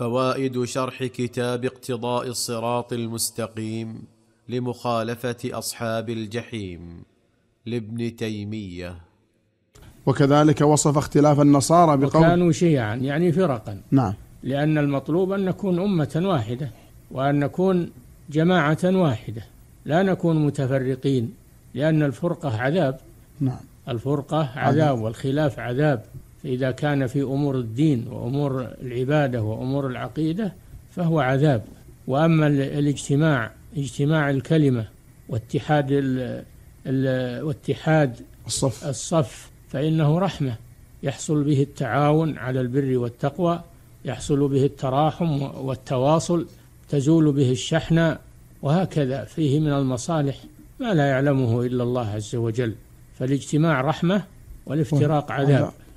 فوائد شرح كتاب اقتضاء الصراط المستقيم لمخالفه اصحاب الجحيم لابن تيميه وكذلك وصف اختلاف النصارى بقول وكانوا شيعا يعني فرقا نعم لأن المطلوب أن نكون أمة واحدة وأن نكون جماعة واحدة لا نكون متفرقين لأن الفرقة عذاب نعم الفرقة عذاب, عذاب والخلاف عذاب إذا كان في أمور الدين وأمور العبادة وأمور العقيدة فهو عذاب وأما الاجتماع اجتماع الكلمة واتحاد الـ الـ واتحاد الصف الصف فإنه رحمة يحصل به التعاون على البر والتقوى يحصل به التراحم والتواصل تزول به الشحنة وهكذا فيه من المصالح ما لا يعلمه إلا الله عز وجل فالاجتماع رحمة والافتراق عذاب